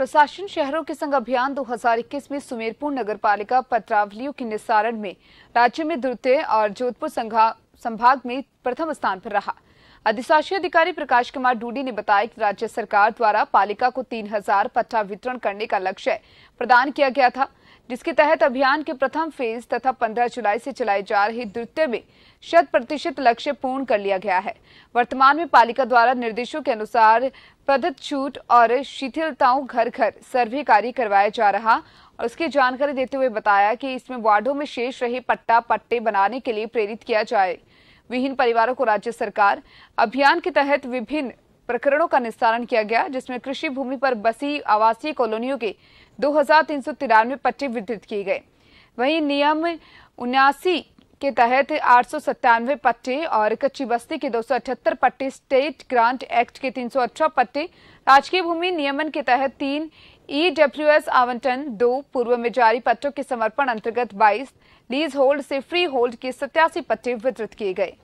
प्रशासन शहरों के संग अभियान 2021 में सुमेरपुर नगर पालिका पत्रावलियों के निस्तारण में राज्य में द्वितीय और जोधपुर संभाग में प्रथम स्थान पर रहा अधिशासी अधिकारी प्रकाश कुमार डूडी ने बताया कि राज्य सरकार द्वारा पालिका को 3000 पट्टा वितरण करने का लक्ष्य प्रदान किया गया था जिसके तहत अभियान के प्रथम फेज तथा 15 जुलाई से चलाए जा रहे द्वितीय में शत प्रतिशत लक्ष्य पूर्ण कर लिया गया है वर्तमान में पालिका द्वारा निर्देशों के अनुसार प्रदत्त छूट और शिथिलताओं घर घर सर्वे कार्य करवाया जा रहा और उसकी जानकारी देते हुए बताया कि इसमें वार्डो में शेष रहे पट्टा पट्टे बनाने के लिए प्रेरित किया जाए विहीन परिवारों को राज्य सरकार अभियान के तहत विभिन्न प्रकरणों का निस्तारण किया गया जिसमें कृषि भूमि पर बसी आवासीय कॉलोनियों के दो पट्टे वितरित किए गए वहीं नियम उन्यासी के तहत आठ पट्टे और कच्ची बस्ती के अठहत्तर पट्टे स्टेट ग्रांट एक्ट के अठारह पट्टे राजकीय भूमि नियमन के तहत तीन ईडब्ल्यूएस e आवंटन दो पूर्व में जारी पट्टों के समर्पण अंतर्गत 22 लीज होल्ड से फ्री होल्ड के सत्यासी पट्टे वितरित किए गए